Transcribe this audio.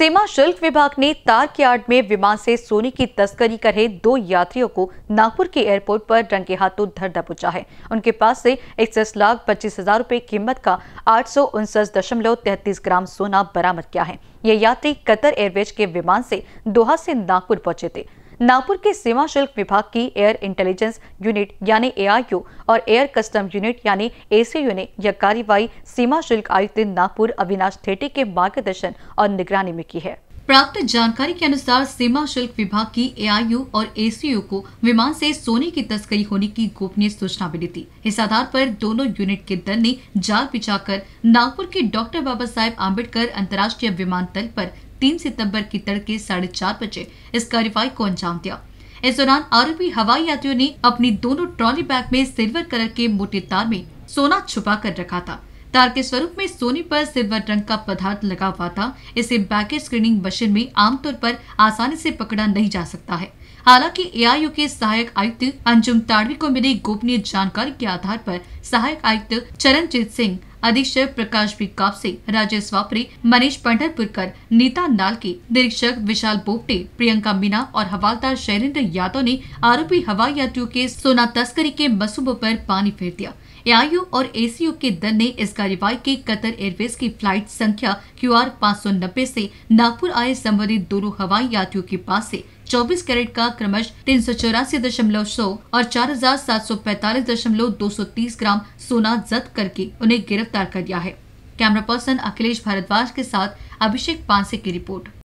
सीमा शुल्क विभाग ने तार के आड़ में विमान से सोने की तस्करी रहे दो यात्रियों को नागपुर के एयरपोर्ट पर रंगे हाथों धर दबोचा है उनके पास से इकसठ लाख पच्चीस हजार रूपए कीमत का आठ दशमलव तैतीस ग्राम सोना बरामद किया है ये यात्री कतर एयरवेज के विमान से दोहा से नागपुर पहुंचे थे नागपुर के सीमा शुल्क विभाग की एयर इंटेलिजेंस यूनिट यानी एआईयू और एयर कस्टम यूनिट यानी एसीयू ने यह कार्यवाही सीमा शुल्क आयुक्त नागपुर अविनाश थेटे के मार्गदर्शन और निगरानी में की है प्राप्त जानकारी के अनुसार सीमा शुल्क विभाग की एआईयू और एसीयू को विमान से सोने की तस्करी होने की गोपनीय सूचना मिली थी इस आधार पर दोनों यूनिट के दल ने जाल बिछाकर नागपुर के डॉक्टर बाबा साहेब आम्बेडकर अंतर्राष्ट्रीय विमानतल पर तीन सितंबर की तड़के साढ़े चार बजे इस कार्रवाई को अंजाम दिया इस दौरान आरोपी हवाई यात्रियों ने अपनी दोनों ट्रॉली बैग में सिल्वर कलर के मोटे तार में सोना छुपा कर रखा था तार के स्वरूप में सोने पर सिल्वर रंग का पदार्थ लगा हुआ था इसे बैकेट स्क्रीनिंग मशीन में आमतौर पर आसानी से पकड़ा नहीं जा सकता है हालांकि एआईयू के सहायक आयुक्त अंजुम ताड़वी को मिली गोपनीय जानकारी के आधार पर सहायक आयुक्त चरणजीत सिंह अधीक्षक प्रकाश भी कापसे राजेश वापरे मनीष पंडरपुरकर नीता नालके निरीक्षक विशाल बोपटे प्रियंका मीना और हवालदार शैलेंद्र यादव ने आरोपी हवाई यात्रियों के सोना तस्करी के मसूबों पर पानी फेर दिया ए और ए के दल ने इस कार्यवाही के कतर एयरवेज की फ्लाइट संख्या क्यू आर पाँच सौ नब्बे ऐसी नागपुर आए संबंधित दोनों हवाई यात्रियों के पास ऐसी 24 कैरेट का क्रमश तीन सौ चौरासी दशमलव सौ और चार हजार सात सौ पैतालीस दशमलव दो सौ तीस ग्राम सोना जब्त करके उन्हें गिरफ्तार कर लिया है कैमरा पर्सन अखिलेश भारद्वाज के साथ अभिषेक पांसे की रिपोर्ट